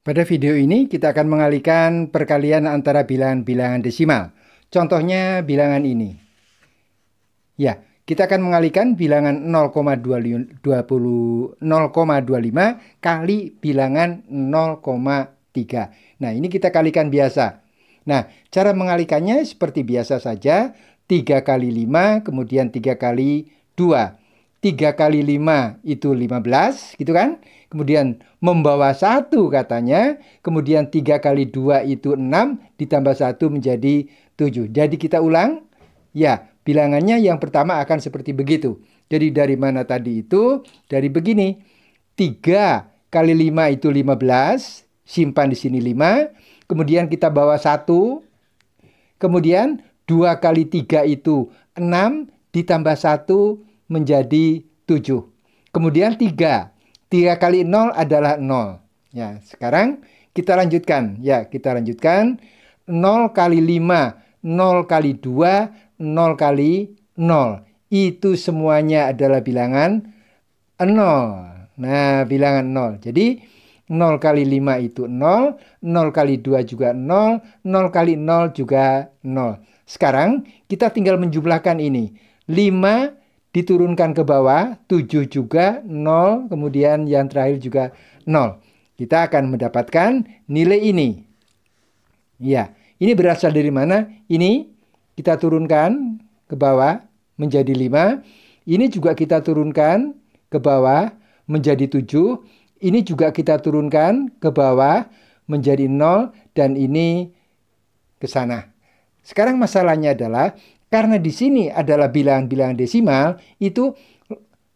Pada video ini kita akan mengalihkan perkalian antara bilangan-bilangan desimal. Contohnya bilangan ini. Ya, kita akan mengalihkan bilangan 0,25 kali bilangan 0,3. Nah, ini kita kalikan biasa. Nah, cara mengalikannya seperti biasa saja. 3 kali 5, kemudian 3 kali 2. 3 kali 5 itu 15 gitu kan. Kemudian membawa 1 katanya. Kemudian 3 kali 2 itu 6 ditambah 1 menjadi 7. Jadi kita ulang. Ya, bilangannya yang pertama akan seperti begitu. Jadi dari mana tadi itu? Dari begini. 3 kali 5 itu 15. Simpan di sini 5. Kemudian kita bawa 1. Kemudian 2 kali 3 itu 6 ditambah 1 menjadi menjadi 7. Kemudian 3. 3 kali 0 adalah 0. Ya, sekarang kita lanjutkan. Ya, kita lanjutkan. 0 kali 5, 0 kali 2, 0 kali 0. Itu semuanya adalah bilangan 0. Nah, bilangan 0. Jadi, 0 kali 5 itu 0, 0 kali 2 juga 0, 0 kali 0 juga 0. Sekarang, kita tinggal menjumlahkan ini. 5 diturunkan ke bawah 7 juga 0 kemudian yang terakhir juga 0 kita akan mendapatkan nilai ini ya ini berasal dari mana ini kita turunkan ke bawah menjadi 5 ini juga kita turunkan ke bawah menjadi 7 ini juga kita turunkan ke bawah menjadi 0 dan ini ke sana sekarang masalahnya adalah karena di sini adalah bilangan-bilangan desimal, itu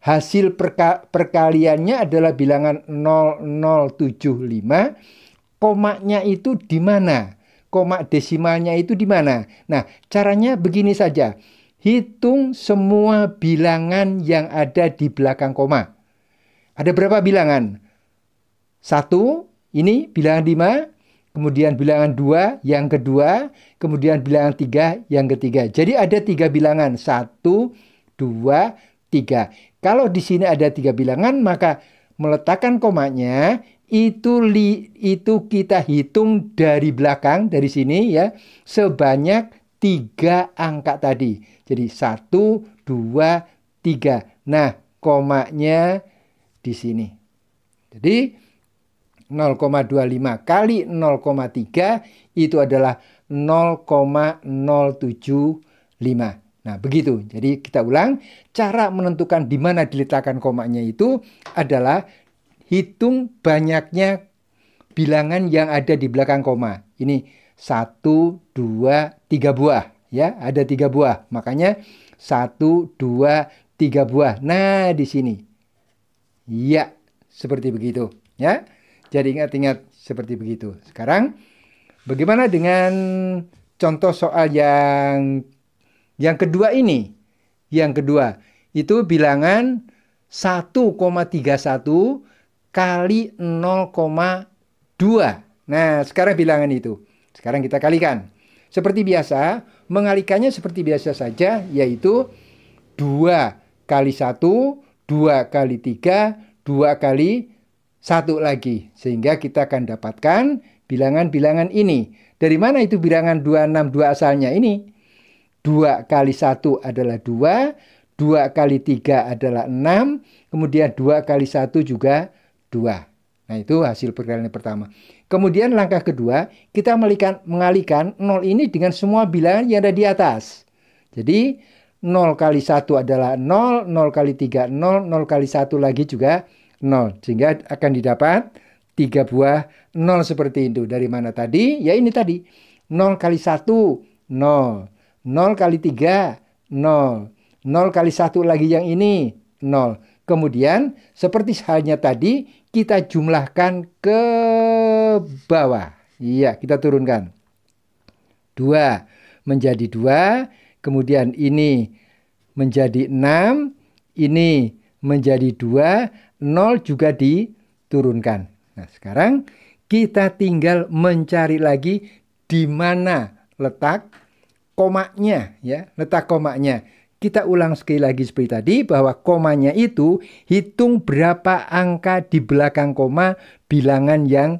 hasil perka perkaliannya adalah bilangan 0075, komanya itu di mana? Koma desimalnya itu di mana? Nah, caranya begini saja. Hitung semua bilangan yang ada di belakang koma. Ada berapa bilangan? Satu, ini bilangan 5, kemudian bilangan dua yang kedua, kemudian bilangan tiga yang ketiga. Jadi ada tiga bilangan, satu, dua, tiga. Kalau di sini ada tiga bilangan, maka meletakkan komanya itu li, itu kita hitung dari belakang dari sini ya sebanyak tiga angka tadi. Jadi satu, dua, tiga. Nah, komanya di sini. Jadi 0,25 kali 0,3 itu adalah 0,075. Nah, begitu. Jadi kita ulang, cara menentukan di mana diletakkan komanya itu adalah hitung banyaknya bilangan yang ada di belakang koma. Ini 1 2 3 buah ya, ada 3 buah. Makanya 1 2 3 buah. Nah, di sini. Ya, seperti begitu, ya. Jadi ingat-ingat seperti begitu. Sekarang bagaimana dengan contoh soal yang yang kedua ini? Yang kedua itu bilangan 1,31 kali 0,2. Nah, sekarang bilangan itu. Sekarang kita kalikan. Seperti biasa, mengalikannya seperti biasa saja yaitu 2 kali 1, 2 kali 3, 2 kali satu lagi. Sehingga kita akan dapatkan bilangan-bilangan ini. Dari mana itu bilangan 262 asalnya ini? 2 kali 1 adalah 2, 2 kali 3 adalah 6, kemudian 2 kali 1 juga 2. Nah itu hasil perkalian pertama. Kemudian langkah kedua, kita melikan, mengalihkan 0 ini dengan semua bilangan yang ada di atas. Jadi 0 kali 1 adalah 0, 0 kali 3 0, 0 kali 1 lagi juga 0. 0. Sehingga akan didapat 3 buah 0 seperti itu. Dari mana tadi? Ya ini tadi. 0 kali 1, 0. 0 kali 3, 0. 0 kali 1 lagi yang ini, 0. Kemudian seperti halnya tadi, kita jumlahkan ke bawah. Iya, kita turunkan. 2 menjadi 2, kemudian ini menjadi 6, ini menjadi dua, nol juga diturunkan. Nah sekarang kita tinggal mencari lagi di mana letak komanya ya letak komanya kita ulang sekali lagi seperti tadi bahwa komanya itu hitung berapa angka di belakang koma bilangan yang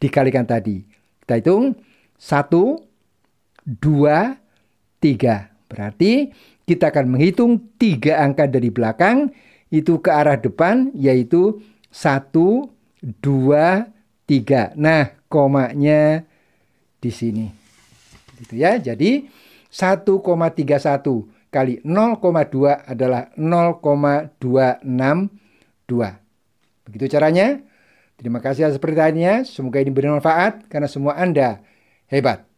dikalikan tadi. Kita hitung 1, 2, 3. Berarti kita akan menghitung tiga angka dari belakang itu ke arah depan yaitu 1, 2, 3. Nah, komanya di sini. Gitu ya. Jadi 1,31 kali 0,2 adalah 0,262. Begitu caranya. Terima kasih atas pertanyaannya. Semoga ini bermanfaat karena semua Anda hebat.